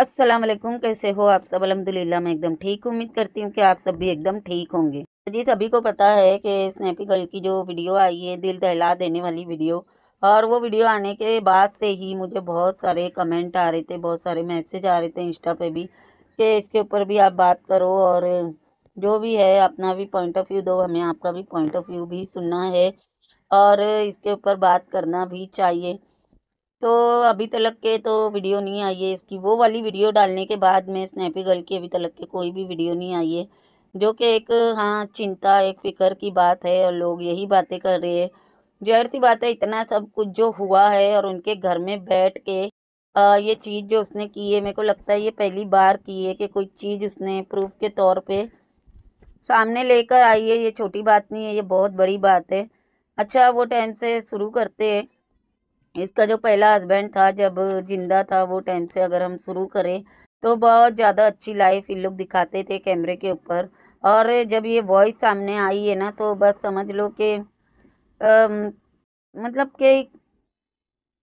अस्सलाम वालेकुम कैसे हो आप सब अलहमदिल्ला मैं एकदम ठीक उम्मीद करती हूँ कि आप सब भी एकदम ठीक होंगे जी सभी को पता है कि स्नैपी गर्ल की जो वीडियो आई है दिल दहला देने वाली वीडियो और वो वीडियो आने के बाद से ही मुझे बहुत सारे कमेंट आ रहे थे बहुत सारे मैसेज आ रहे थे इंस्टा पे भी कि इसके ऊपर भी आप बात करो और जो भी है अपना भी पॉइंट ऑफ व्यू दो हमें आपका भी पॉइंट ऑफ व्यू भी सुनना है और इसके ऊपर बात करना भी चाहिए तो अभी तलक के तो वीडियो नहीं आई है इसकी वो वाली वीडियो डालने के बाद में स्नैपी गर्ल की अभी तलक के कोई भी वीडियो नहीं आई है जो कि एक हाँ चिंता एक फ़िक्र की बात है और लोग यही बातें कर रहे हैं जहर सी बात है इतना सब कुछ जो हुआ है और उनके घर में बैठ के आ, ये चीज़ जो उसने की है मेरे को लगता है ये पहली बार की है कि कोई चीज़ उसने प्रूफ के तौर पे सामने लेकर आई है ये छोटी बात नहीं है ये बहुत बड़ी बात है अच्छा वो टाइम से शुरू करते हैं इसका जो पहला हस्बैंड था जब जिंदा था वो टाइम से अगर हम शुरू करें तो बहुत ज़्यादा अच्छी लाइफ इन लोग दिखाते थे कैमरे के ऊपर और जब ये वॉइस सामने आई है ना तो बस समझ लो कि मतलब के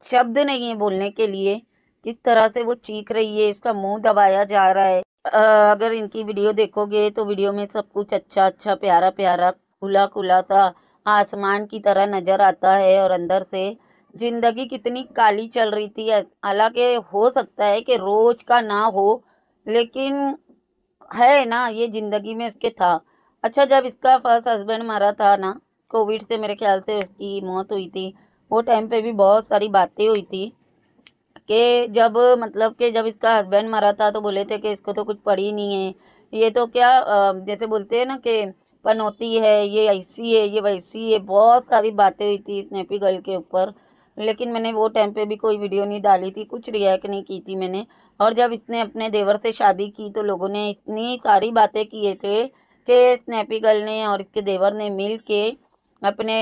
शब्द नहीं है बोलने के लिए किस तरह से वो चीख रही है इसका मुंह दबाया जा रहा है आ, अगर इनकी वीडियो देखोगे तो वीडियो में सब कुछ अच्छा अच्छा प्यारा प्यारा खुला खुला सा आसमान की तरह नज़र आता है और अंदर से ज़िंदगी कितनी काली चल रही थी हालांकि हो सकता है कि रोज़ का ना हो लेकिन है ना ये ज़िंदगी में उसके था अच्छा जब इसका फर्स्ट हस्बैंड मारा था ना कोविड से मेरे ख्याल से उसकी मौत हुई थी वो टाइम पे भी बहुत सारी बातें हुई थी कि जब मतलब कि जब इसका हस्बैंड मरा था तो बोले थे कि इसको तो कुछ पड़ी नहीं है ये तो क्या जैसे बोलते हैं ना कि पनौती है ये ऐसी है ये वैसी है बहुत सारी बातें हुई थी स्नेपी गर्ल के ऊपर लेकिन मैंने वो टाइम पे भी कोई वीडियो नहीं डाली थी कुछ रिएक्ट नहीं की थी मैंने और जब इसने अपने देवर से शादी की तो लोगों ने इतनी सारी बातें किए थे कि स्नैपी गर्ल ने और इसके देवर ने मिल के अपने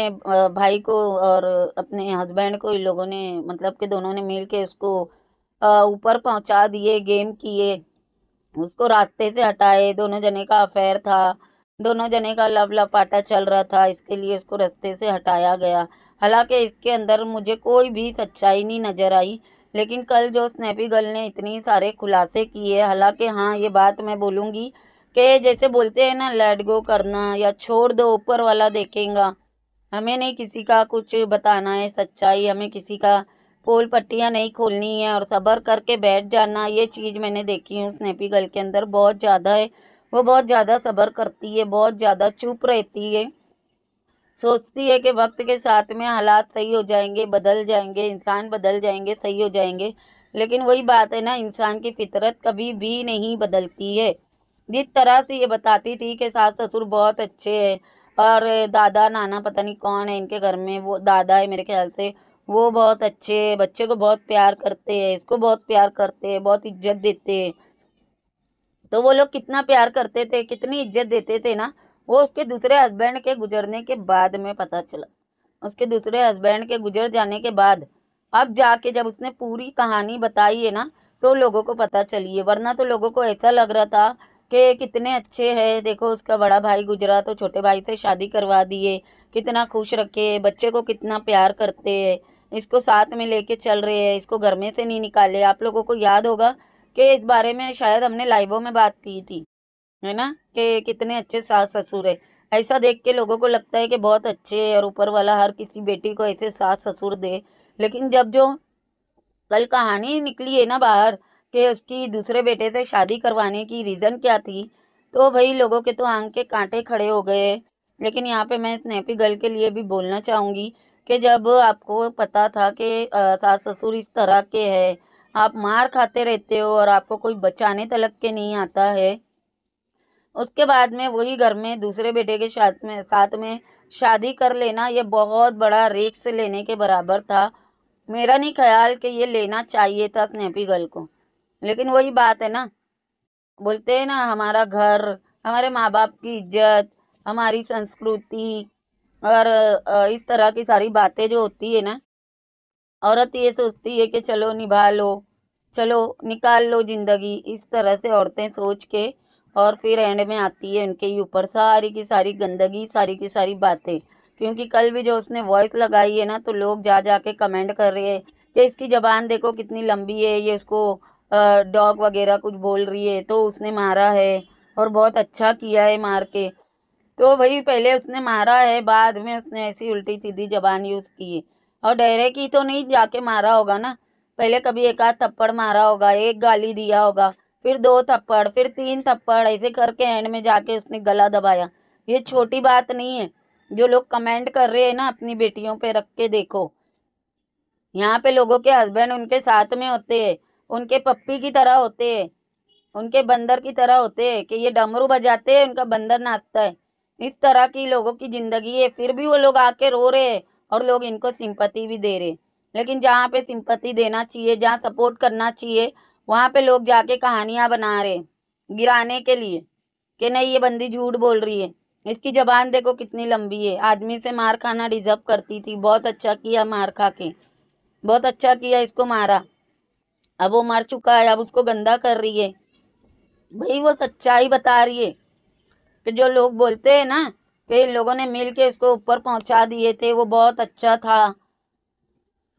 भाई को और अपने हस्बैंड को इन लोगों ने मतलब कि दोनों ने मिल के उसको ऊपर पहुँचा दिए गेम किए उसको रास्ते से हटाए दोनों जने का अफेयर था दोनों जने का लव लपाटा चल रहा था इसके लिए उसको रास्ते से हटाया गया हालांकि इसके अंदर मुझे कोई भी सच्चाई नहीं नज़र आई लेकिन कल जो स्नैपी गर्ल ने इतनी सारे खुलासे किए हालांकि हाँ ये बात मैं बोलूँगी कि जैसे बोलते हैं ना लेट गो करना या छोड़ दो ऊपर वाला देखेगा हमें नहीं किसी का कुछ बताना है सच्चाई हमें किसी का पोल पट्टियाँ नहीं खोलनी है और सब्र करके बैठ जाना ये चीज़ मैंने देखी हूँ स्नैपी गर्ल के अंदर बहुत ज़्यादा है वो बहुत ज़्यादा सब्र करती है बहुत ज़्यादा चुप रहती है सोचती है कि वक्त के साथ में हालात सही हो जाएंगे बदल जाएंगे इंसान बदल जाएंगे सही हो जाएंगे लेकिन वही बात है ना इंसान की फितरत कभी भी नहीं बदलती है जिस तरह से ये बताती थी कि सास ससुर बहुत अच्छे हैं और दादा नाना पता नहीं कौन है इनके घर में वो दादा है मेरे ख्याल से वो बहुत अच्छे बच्चे को बहुत प्यार करते हैं इसको बहुत प्यार करते हैं बहुत इज्जत देते हैं तो वो लोग कितना प्यार करते थे कितनी इज्जत देते थे ना वो उसके दूसरे हस्बैंड के गुजरने के बाद में पता चला उसके दूसरे हस्बैंड के गुजर जाने के बाद अब जाके जब उसने पूरी कहानी बताई है ना तो लोगों को पता है वरना तो लोगों को ऐसा लग रहा था कि कितने अच्छे हैं देखो उसका बड़ा भाई गुजरा तो छोटे भाई से शादी करवा दिए कितना खुश रखे बच्चे को कितना प्यार करते हैं इसको साथ में लेके चल रहे हैं इसको घर में से नहीं निकाले आप लोगों को याद होगा कि इस बारे में शायद हमने लाइवों में बात की थी है ना कि कितने अच्छे सास ससुर है ऐसा देख के लोगों को लगता है कि बहुत अच्छे और ऊपर वाला हर किसी बेटी को ऐसे सास ससुर दे लेकिन जब जो कल कहानी निकली है ना बाहर कि उसकी दूसरे बेटे से शादी करवाने की रीज़न क्या थी तो भाई लोगों के तो आंख के कांटे खड़े हो गए लेकिन यहाँ पे मैं स्नैपी गर्ल के लिए भी बोलना चाहूँगी कि जब आपको पता था कि सास ससुर इस तरह के है आप मार खाते रहते हो और आपको कोई बचाने तलक के नहीं आता है उसके बाद में वही घर में दूसरे बेटे के साथ में साथ में शादी कर लेना ये बहुत बड़ा रिक्स लेने के बराबर था मेरा नहीं ख्याल कि ये लेना चाहिए था स्नेपी गर्ल को लेकिन वही बात है ना बोलते हैं ना हमारा घर हमारे माँ बाप की इज्जत हमारी संस्कृति और इस तरह की सारी बातें जो होती है ना औरत ये सोचती है कि चलो निभा लो चलो निकाल लो ज़िंदगी इस तरह से औरतें सोच के और फिर एंड में आती है उनके ही ऊपर सारी की सारी गंदगी सारी की सारी बातें क्योंकि कल भी जो उसने वॉइस लगाई है ना तो लोग जा जा के कमेंट कर रहे हैं कि इसकी ज़बान देखो कितनी लंबी है ये इसको डॉग वगैरह कुछ बोल रही है तो उसने मारा है और बहुत अच्छा किया है मार के तो भाई पहले उसने मारा है बाद में उसने ऐसी उल्टी सीधी जबान यूज़ की है और डायरेक्ट की तो नहीं जाके मारा होगा ना पहले कभी एक आध थप्पड़ मारा होगा एक गाली दिया होगा फिर दो थप्पड़ फिर तीन थप्पड़ ऐसे करके एंड में जाके उसने गला दबाया ये छोटी बात नहीं है जो लोग कमेंट कर रहे हैं ना अपनी बेटियों पे रख के देखो यहाँ पे लोगों के हस्बैंड उनके साथ में होते हैं उनके पप्पी की तरह होते हैं उनके बंदर की तरह होते हैं कि ये डमरू बजाते हैं उनका बंदर नाचता है इस तरह की लोगों की ज़िंदगी है फिर भी वो लोग आके रो रहे हैं और लोग इनको सिंपत्ति भी दे रहे लेकिन जहाँ पे सिंपत्ति देना चाहिए जहाँ सपोर्ट करना चाहिए वहाँ पे लोग जाके कहानियाँ बना रहे गिराने के लिए कि नहीं ये बंदी झूठ बोल रही है इसकी जबान देखो कितनी लंबी है आदमी से मार खाना डिजर्व करती थी बहुत अच्छा किया मार खा के बहुत अच्छा किया इसको मारा अब वो मर चुका है अब उसको गंदा कर रही है भाई वो सच्चाई बता रही है कि जो लोग बोलते हैं ना कि इन लोगों ने मिल के इसको ऊपर पहुंचा दिए थे वो बहुत अच्छा था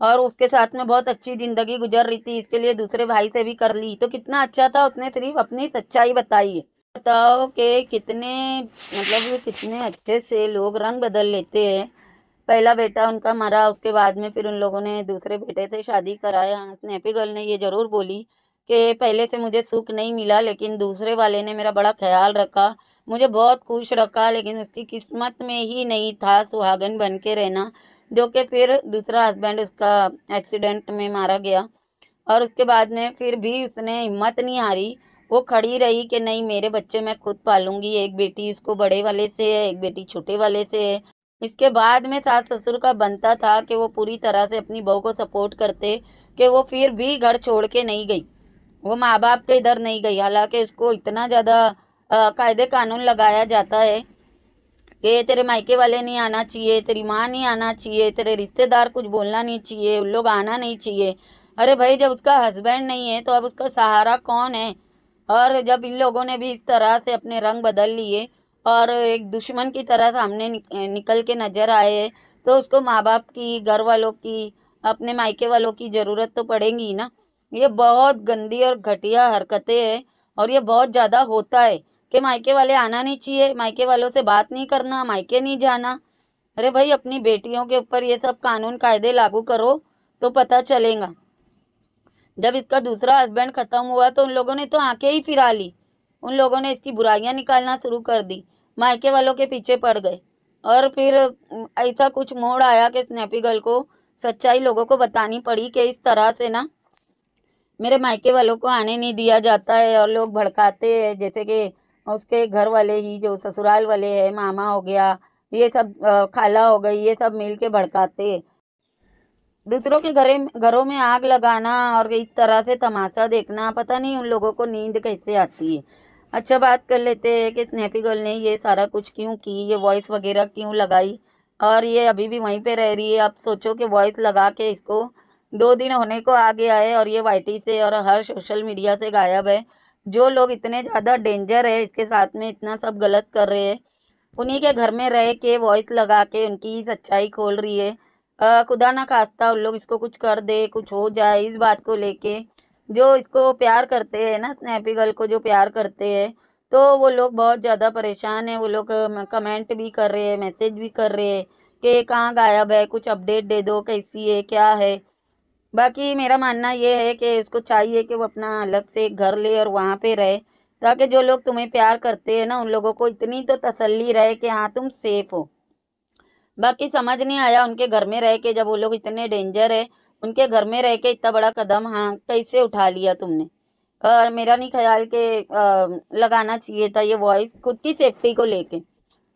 और उसके साथ में बहुत अच्छी ज़िंदगी गुजर रही थी इसके लिए दूसरे भाई से भी कर ली तो कितना अच्छा था उसने सिर्फ अपनी सच्चाई बताई है बताओ कि कितने मतलब कितने अच्छे से लोग रंग बदल लेते हैं पहला बेटा उनका मरा उसके बाद में फिर उन लोगों ने दूसरे बेटे से शादी कराया स्नेपी गर्ल ने ये ज़रूर बोली कि पहले से मुझे सुख नहीं मिला लेकिन दूसरे वाले ने मेरा बड़ा ख्याल रखा मुझे बहुत खुश रखा लेकिन उसकी किस्मत में ही नहीं था सुहागन बन के रहना जो कि फिर दूसरा हस्बैंड उसका एक्सीडेंट में मारा गया और उसके बाद में फिर भी उसने हिम्मत नहीं हारी वो खड़ी रही कि नहीं मेरे बच्चे मैं खुद पालूंगी एक बेटी उसको बड़े वाले से है एक बेटी छोटे वाले से है इसके बाद में सास ससुर का बनता था कि वो पूरी तरह से अपनी बहू को सपोर्ट करते कि वो फिर भी घर छोड़ के नहीं गई वो माँ बाप के इधर नहीं गई हालांकि उसको इतना ज़्यादा कायदे कानून लगाया जाता है कि तेरे मायके वाले नहीं आना चाहिए तेरी माँ नहीं आना चाहिए तेरे रिश्तेदार कुछ बोलना नहीं चाहिए उन लोग आना नहीं चाहिए अरे भाई जब उसका हस्बैंड नहीं है तो अब उसका सहारा कौन है और जब इन लोगों ने भी इस तरह से अपने रंग बदल लिए और एक दुश्मन की तरह सामने निकल के नज़र आए तो उसको माँ बाप की घर वालों की अपने मायके वालों की ज़रूरत तो पड़ेगी ना ये बहुत गंदी और घटिया हरकतें हैं और ये बहुत ज़्यादा होता है कि मायके वाले आना नहीं चाहिए मायके वालों से बात नहीं करना मायके नहीं जाना अरे भाई अपनी बेटियों के ऊपर ये सब कानून कायदे लागू करो तो पता चलेगा जब इसका दूसरा हस्बैंड ख़त्म हुआ तो उन लोगों ने तो आंखें ही फिरा ली उन लोगों ने इसकी बुराइयां निकालना शुरू कर दी मायके वालों के पीछे पड़ गए और फिर ऐसा कुछ मोड़ आया कि स्नैपी गर्ल को सच्चाई लोगों को बतानी पड़ी कि इस तरह से ना मेरे मायके वालों को आने नहीं दिया जाता है और लोग भड़काते हैं जैसे कि उसके घर वाले ही जो ससुराल वाले हैं मामा हो गया ये सब खाला हो गई ये सब मिल के भड़काते दूसरों के घरे घरों में आग लगाना और इस तरह से तमाशा देखना पता नहीं उन लोगों को नींद कैसे आती है अच्छा बात कर लेते हैं कि स्नैपी गर्ल ने ये सारा कुछ क्यों की ये वॉइस वगैरह क्यों लगाई और ये अभी भी वहीं पे रह रही है आप सोचो कि वॉइस लगा के इसको दो दिन होने को आ गया है और ये वाइटी से और हर सोशल मीडिया से गायब है जो लोग इतने ज़्यादा डेंजर है इसके साथ में इतना सब गलत कर रहे हैं उन्हीं के घर में रह के वॉइस लगा के उनकी सच्चाई खोल रही है आ, खुदा ना खास्ता उन लोग इसको कुछ कर दे कुछ हो जाए इस बात को लेके जो इसको प्यार करते हैं ना स्नैपी गर्ल को जो प्यार करते हैं तो वो लोग बहुत ज़्यादा परेशान है वो लोग कमेंट भी कर रहे हैं मैसेज भी कर रहे हैं कि कहाँ गायब है कुछ अपडेट दे दो कैसी है क्या है बाकी मेरा मानना ये है कि इसको चाहिए कि वो अपना अलग से घर ले और वहाँ पे रहे ताकि जो लोग तुम्हें प्यार करते हैं ना उन लोगों को इतनी तो तसल्ली रहे कि हाँ तुम सेफ़ हो बाकी समझ नहीं आया उनके घर में रह के जब वो लोग इतने डेंजर है उनके घर में रह के इतना बड़ा कदम हाँ कैसे उठा लिया तुमने और मेरा नहीं ख्याल के लगाना चाहिए था ये वॉइस खुद की सेफ्टी को लेके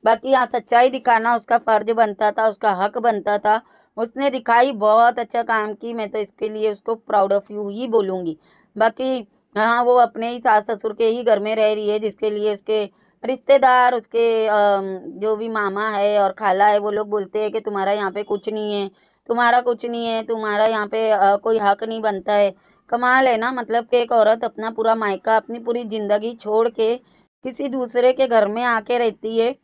बाकी यहाँ सच्चाई दिखाना उसका फ़र्ज बनता था उसका हक बनता था उसने दिखाई बहुत अच्छा काम की मैं तो इसके लिए उसको प्राउड ऑफ यू ही बोलूँगी बाकी हाँ वो अपने ही सास ससुर के ही घर में रह रही है जिसके लिए उसके रिश्तेदार उसके जो भी मामा है और खाला है वो लोग बोलते हैं कि तुम्हारा यहाँ पे कुछ नहीं है तुम्हारा कुछ नहीं है तुम्हारा यहाँ पे कोई हक नहीं बनता है कमाल है ना मतलब कि एक औरत अपना पूरा मायका अपनी पूरी ज़िंदगी छोड़ के किसी दूसरे के घर में आके रहती है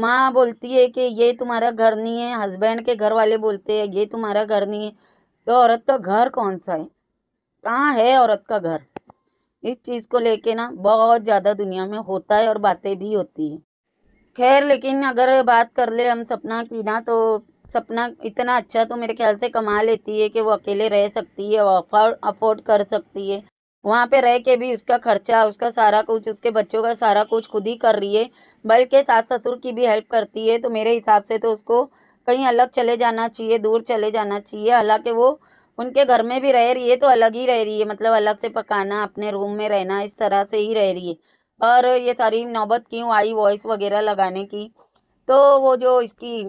माँ बोलती है कि ये तुम्हारा घर नहीं है हस्बैंड के घर वाले बोलते हैं ये तुम्हारा घर नहीं है तो औरत का घर कौन सा है कहाँ है औरत का घर इस चीज़ को लेके ना बहुत ज़्यादा दुनिया में होता है और बातें भी होती है खैर लेकिन अगर बात कर ले हम सपना की ना तो सपना इतना अच्छा तो मेरे ख्याल से कमा लेती है कि वो अकेले रह सकती है अफोर्ड अफोर्ड कर सकती है वहाँ पे रह के भी उसका खर्चा उसका सारा कुछ उसके बच्चों का सारा कुछ खुद ही कर रही है बल्कि सास ससुर की भी हेल्प करती है तो मेरे हिसाब से तो उसको कहीं अलग चले जाना चाहिए दूर चले जाना चाहिए हालांकि वो उनके घर में भी रह रही है तो अलग ही रह रही है मतलब अलग से पकाना अपने रूम में रहना इस तरह से ही रह रही है और ये सारी नौबत क्यों आई वॉइस वगैरह लगाने की तो वो जो इसकी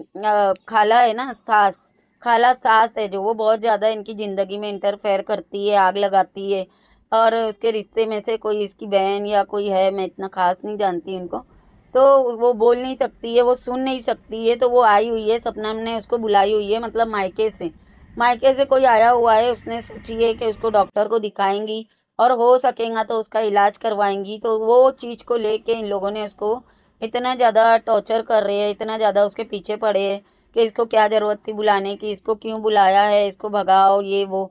खाला है ना सास खाला सास है जो वो बहुत ज़्यादा इनकी ज़िंदगी में इंटरफेयर करती है आग लगाती है और उसके रिश्ते में से कोई इसकी बहन या कोई है मैं इतना खास नहीं जानती उनको तो वो बोल नहीं सकती है वो सुन नहीं सकती है तो वो आई हुई है सपना ने उसको बुलाई हुई है मतलब मायके से मायके से कोई आया हुआ है उसने सोची है कि उसको डॉक्टर को दिखाएंगी और हो सकेगा तो उसका इलाज करवाएंगी तो वो चीज़ को लेके इन लोगों ने उसको इतना ज़्यादा टॉर्चर कर रहे हैं इतना ज़्यादा उसके पीछे पड़े हैं कि इसको क्या ज़रूरत थी बुलाने की इसको क्यों बुलाया है इसको भगाओ ये वो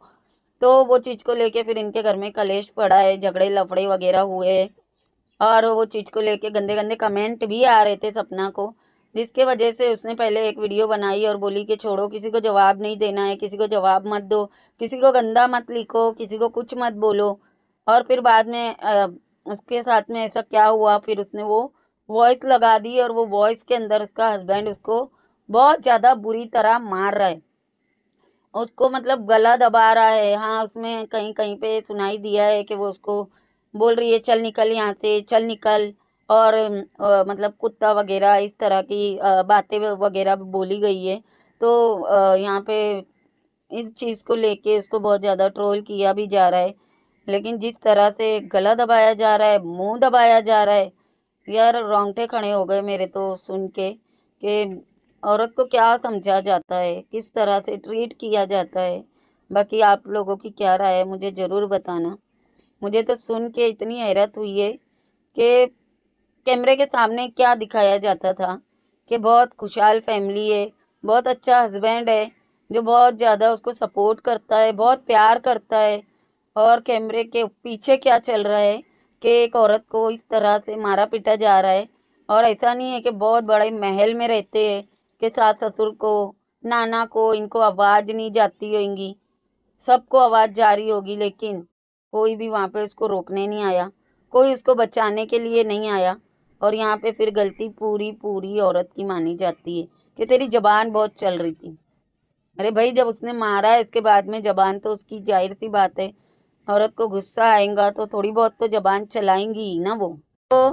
तो वो चीज़ को लेके फिर इनके घर में कलेश पड़ा है झगड़े लफड़े वगैरह हुए और वो चीज़ को लेके गंदे गंदे कमेंट भी आ रहे थे सपना को जिसके वजह से उसने पहले एक वीडियो बनाई और बोली कि छोड़ो किसी को जवाब नहीं देना है किसी को जवाब मत दो किसी को गंदा मत लिखो किसी को कुछ मत बोलो और फिर बाद में उसके साथ में ऐसा क्या हुआ फिर उसने वो वॉइस लगा दी और वो वॉइस के अंदर उसका हस्बैंड उसको बहुत ज़्यादा बुरी तरह मार रहा है उसको मतलब गला दबा रहा है हाँ उसमें कहीं कहीं पे सुनाई दिया है कि वो उसको बोल रही है चल निकल यहाँ से चल निकल और आ, मतलब कुत्ता वगैरह इस तरह की बातें वगैरह बोली गई है तो यहाँ पे इस चीज़ को लेके उसको बहुत ज़्यादा ट्रोल किया भी जा रहा है लेकिन जिस तरह से गला दबाया जा रहा है मुंह दबाया जा रहा है यार रोंगटे खड़े हो गए मेरे तो सुन के कि औरत को क्या समझा जाता है किस तरह से ट्रीट किया जाता है बाकी आप लोगों की क्या राय है मुझे ज़रूर बताना मुझे तो सुन के इतनी हैरत हुई है कि कैमरे के सामने क्या दिखाया जाता था कि बहुत खुशहाल फैमिली है बहुत अच्छा हस्बैंड है जो बहुत ज़्यादा उसको सपोर्ट करता है बहुत प्यार करता है और कैमरे के पीछे क्या चल रहा है कि एक औरत को इस तरह से मारा पीटा जा रहा है और ऐसा नहीं है कि बहुत बड़े महल में रहते हैं के साथ ससुर को नाना को इनको आवाज़ नहीं जाती होगी सबको आवाज़ जा रही होगी लेकिन कोई भी वहाँ पे उसको रोकने नहीं आया कोई उसको बचाने के लिए नहीं आया और यहाँ पे फिर गलती पूरी पूरी औरत की मानी जाती है कि तेरी जबान बहुत चल रही थी अरे भाई जब उसने मारा है इसके बाद में जबान तो उसकी जाहिर सी बात है औरत को गुस्सा आएगा तो थोड़ी बहुत तो जबान चलाएंगी ना वो तो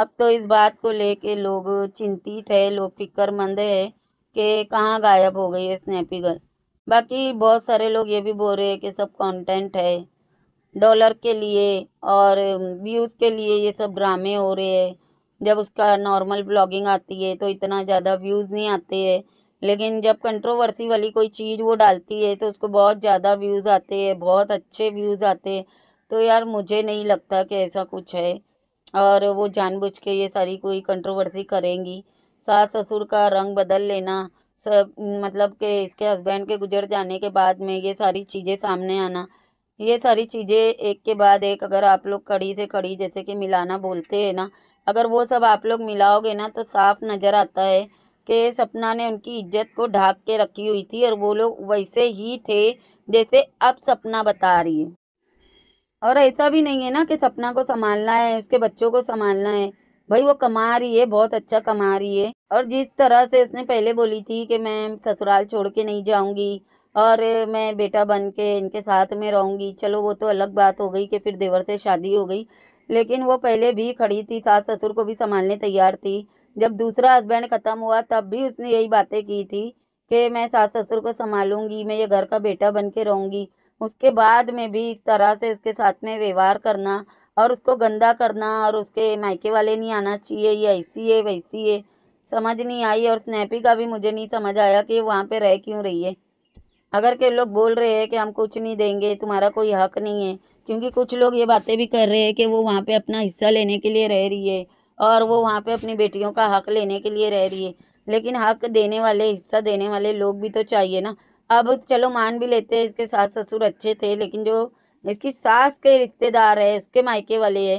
अब तो इस बात को लेके लोग चिंतित है लोग फिक्रमंद है कि कहाँ गायब हो गई है स्नैपी गर्ल बाकी बहुत सारे लोग ये भी बोल रहे हैं कि सब कंटेंट है डॉलर के लिए और व्यूज़ के लिए ये सब ड्रामे हो रहे हैं जब उसका नॉर्मल ब्लॉगिंग आती है तो इतना ज़्यादा व्यूज़ नहीं आते हैं लेकिन जब कंट्रोवर्सी वाली कोई चीज़ वो डालती है तो उसको बहुत ज़्यादा व्यूज़ आते हैं बहुत अच्छे व्यूज़ आते हैं तो यार मुझे नहीं लगता कि ऐसा कुछ है और वो जानबूझ के ये सारी कोई कंट्रोवर्सी करेंगी सास ससुर का रंग बदल लेना सब मतलब के इसके हस्बैंड के गुजर जाने के बाद में ये सारी चीज़ें सामने आना ये सारी चीज़ें एक के बाद एक अगर आप लोग कड़ी से कड़ी जैसे कि मिलाना बोलते हैं ना अगर वो सब आप लोग मिलाओगे ना तो साफ नज़र आता है कि सपना ने उनकी इज्जत को ढाक के रखी हुई थी और वो लोग वैसे ही थे जैसे अब सपना बता रही है और ऐसा भी नहीं है ना कि सपना को संभालना है उसके बच्चों को संभालना है भाई वो कमा रही है बहुत अच्छा कमा रही है और जिस तरह से उसने पहले बोली थी कि मैं ससुराल छोड़ के नहीं जाऊंगी और मैं बेटा बन के इनके साथ में रहूंगी चलो वो तो अलग बात हो गई कि फिर देवर से शादी हो गई लेकिन वो पहले भी खड़ी थी सास ससुर को भी संभालने तैयार थी जब दूसरा हस्बैंड ख़त्म हुआ तब भी उसने यही बातें की थी कि मैं सास ससुर को संभालूंगी मैं ये घर का बेटा बन के रहूँगी उसके बाद में भी इस तरह से उसके साथ में व्यवहार करना और उसको गंदा करना और उसके मायके वाले नहीं आना चाहिए ये ऐसी है वैसी है समझ नहीं आई और स्नैपी का भी मुझे नहीं समझ आया कि वहाँ पे रह क्यों रही है अगर के लोग बोल रहे हैं कि हम कुछ नहीं देंगे तुम्हारा कोई हक नहीं है क्योंकि कुछ लोग ये बातें भी कर रहे हैं कि वो वहाँ पे अपना हिस्सा लेने के लिए रह रही है और वो वहाँ पे अपनी बेटियों का हक लेने के लिए रह रही है लेकिन हक देने वाले हिस्सा देने वाले लोग भी तो चाहिए ना अब चलो मान भी लेते हैं इसके सास ससुर अच्छे थे लेकिन जो इसकी सास के रिश्तेदार है उसके मायके वाले है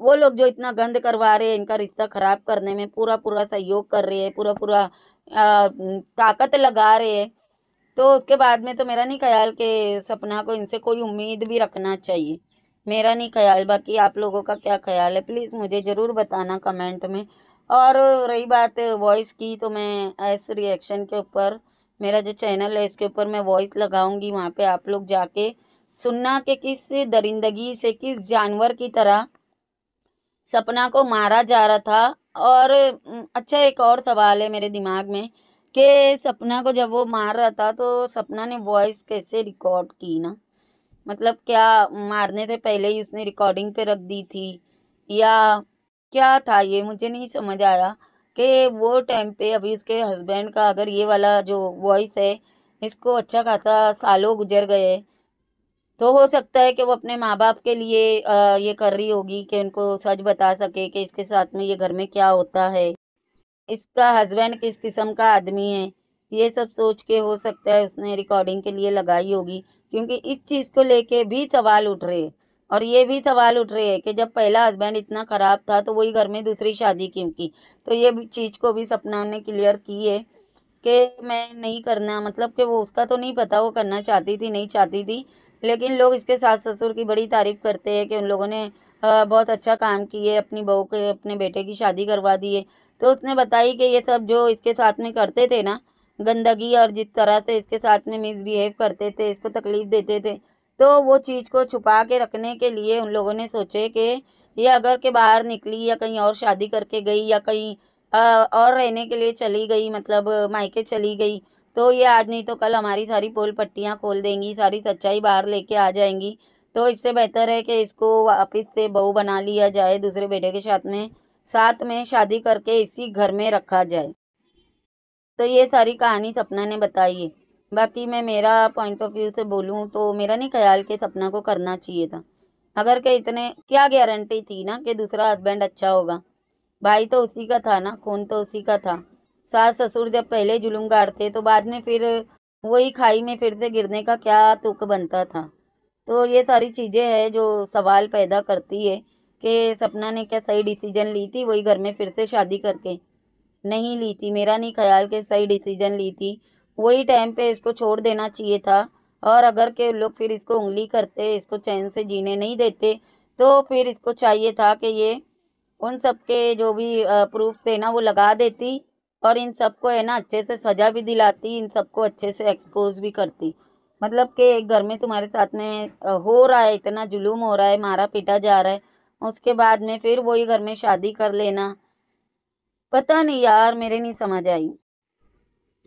वो लोग जो इतना गंद करवा रहे हैं इनका रिश्ता ख़राब करने में पूरा पूरा सहयोग कर रहे हैं पूरा पूरा ताकत लगा रहे हैं तो उसके बाद में तो मेरा नहीं ख्याल कि सपना को इनसे कोई उम्मीद भी रखना चाहिए मेरा नहीं ख्याल बाकी आप लोगों का क्या ख्याल है प्लीज़ मुझे ज़रूर बताना कमेंट में और रही बात वॉइस की तो मैं ऐस रिएक्शन के ऊपर मेरा जो चैनल है इसके ऊपर मैं वॉइस लगाऊंगी वहाँ पे आप लोग जाके सुनना कि किस दरिंदगी से किस जानवर की तरह सपना को मारा जा रहा था और अच्छा एक और सवाल है मेरे दिमाग में कि सपना को जब वो मार रहा था तो सपना ने वॉइस कैसे रिकॉर्ड की ना मतलब क्या मारने से पहले ही उसने रिकॉर्डिंग पे रख दी थी या क्या था ये मुझे नहीं समझ आया कि वो टाइम पे अभी इसके हस्बैंड का अगर ये वाला जो वॉइस है इसको अच्छा खासा सालों गुजर गए तो हो सकता है कि वो अपने माँ बाप के लिए आ, ये कर रही होगी कि उनको सच बता सके कि इसके साथ में ये घर में क्या होता है इसका हस्बैंड किस किस्म का आदमी है ये सब सोच के हो सकता है उसने रिकॉर्डिंग के लिए लगाई होगी क्योंकि इस चीज़ को लेके भी सवाल उठ रहे और ये भी सवाल उठ रहे हैं कि जब पहला हस्बैंड इतना ख़राब था तो वही घर में दूसरी शादी क्यों की तो ये चीज़ को भी सपना ने क्लियर की है कि मैं नहीं करना मतलब कि वो उसका तो नहीं पता वो करना चाहती थी नहीं चाहती थी लेकिन लोग इसके सास ससुर की बड़ी तारीफ़ करते हैं कि उन लोगों ने बहुत अच्छा काम किए अपनी बहू के अपने बेटे की शादी करवा दी है तो उसने बताई कि ये सब जो इसके साथ में करते थे ना गंदगी और जिस तरह से इसके साथ में मिसबिहेव करते थे इसको तकलीफ़ देते थे तो वो चीज़ को छुपा के रखने के लिए उन लोगों ने सोचे कि ये अगर के बाहर निकली या कहीं और शादी करके गई या कहीं और रहने के लिए चली गई मतलब मायके चली गई तो ये आज नहीं तो कल हमारी सारी पोल पट्टियाँ खोल देंगी सारी सच्चाई बाहर लेके आ जाएंगी तो इससे बेहतर है कि इसको वापस से बहू बना लिया जाए दूसरे बेटे के साथ में साथ में शादी करके इसी घर में रखा जाए तो ये सारी कहानी सपना ने बताई है बाकी मैं मेरा पॉइंट ऑफ व्यू से बोलूँ तो मेरा नहीं ख्याल कि सपना को करना चाहिए था अगर के इतने क्या गारंटी थी ना कि दूसरा हस्बैंड अच्छा होगा भाई तो उसी का था ना खून तो उसी का था सास ससुर जब पहले जुलूम गाड़ते तो बाद में फिर वही खाई में फिर से गिरने का क्या तुक बनता था तो ये सारी चीज़ें हैं जो सवाल पैदा करती है कि सपना ने क्या सही डिसीजन ली थी वही घर में फिर से शादी करके नहीं ली थी मेरा नहीं ख्याल कि सही डिसीजन ली थी वही टाइम पे इसको छोड़ देना चाहिए था और अगर के लोग फिर इसको उंगली करते इसको चैन से जीने नहीं देते तो फिर इसको चाहिए था कि ये उन सब के जो भी प्रूफ थे ना वो लगा देती और इन सबको है ना अच्छे से सजा भी दिलाती इन सबको अच्छे से एक्सपोज भी करती मतलब कि एक घर में तुम्हारे साथ में हो रहा है इतना जुलूम हो रहा है मारा पीटा जा रहा है उसके बाद में फिर वही घर में शादी कर लेना पता नहीं यार मेरे नहीं समझ आई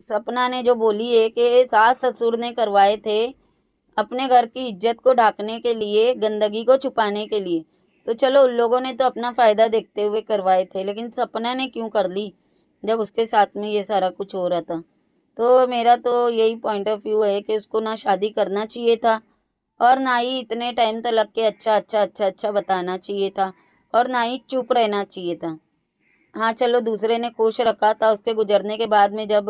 सपना ने जो बोली है कि सास ससुर ने करवाए थे अपने घर की इज्जत को ढाकने के लिए गंदगी को छुपाने के लिए तो चलो उन लोगों ने तो अपना फ़ायदा देखते हुए करवाए थे लेकिन सपना ने क्यों कर ली जब उसके साथ में ये सारा कुछ हो रहा था तो मेरा तो यही पॉइंट ऑफ व्यू है कि उसको ना शादी करना चाहिए था और ना ही इतने टाइम तक लग के अच्छा अच्छा अच्छा अच्छा बताना चाहिए था और ना ही चुप रहना चाहिए था हाँ चलो दूसरे ने खुश रखा था उसके गुजरने के बाद में जब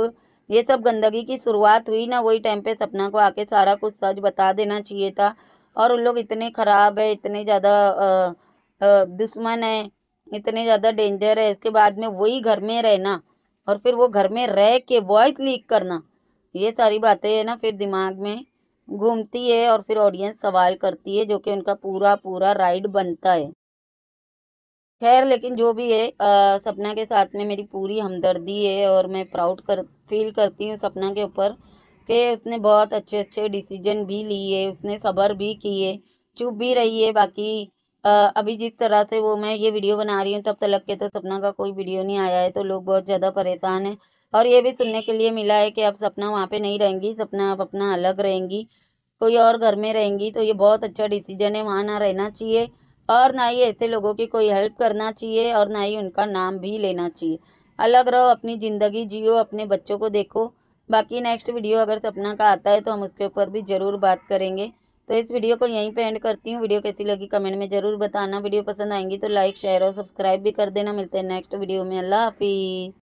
ये सब गंदगी की शुरुआत हुई ना वही टाइम पे सपना को आके सारा कुछ सच बता देना चाहिए था और उन लोग इतने ख़राब है इतने ज़्यादा दुश्मन है इतने ज़्यादा डेंजर है इसके बाद में वही घर में रहना और फिर वो घर में रह के वॉइस लीक करना ये सारी बातें है ना फिर दिमाग में घूमती है और फिर ऑडियंस सवाल करती है जो कि उनका पूरा पूरा राइड बनता है खैर लेकिन जो भी है आ, सपना के साथ में मेरी पूरी हमदर्दी है और मैं प्राउड कर फील करती हूँ सपना के ऊपर कि उसने बहुत अच्छे अच्छे डिसीजन भी लिए उसने सब्र भी किए चुप भी रही है बाकी आ, अभी जिस तरह से वो मैं ये वीडियो बना रही हूँ तब तक के तो सपना का कोई वीडियो नहीं आया है तो लोग बहुत ज़्यादा परेशान हैं और ये भी सुनने के लिए मिला है कि अब सपना वहाँ पर नहीं रहेंगी सपना अब अपना अलग रहेंगी कोई और घर में रहेंगी तो ये बहुत अच्छा डिसीजन है वहाँ ना रहना चाहिए और ना ही ऐसे लोगों की कोई हेल्प करना चाहिए और ना ही उनका नाम भी लेना चाहिए अलग रहो अपनी ज़िंदगी जियो अपने बच्चों को देखो बाकी नेक्स्ट वीडियो अगर सपना का आता है तो हम उसके ऊपर भी ज़रूर बात करेंगे तो इस वीडियो को यहीं पे एंड करती हूँ वीडियो कैसी लगी कमेंट में ज़रूर बताना वीडियो पसंद आएंगी तो लाइक शेयर और सब्सक्राइब भी कर देना मिलते हैं नेक्स्ट वीडियो में अल्लाह हाफिज़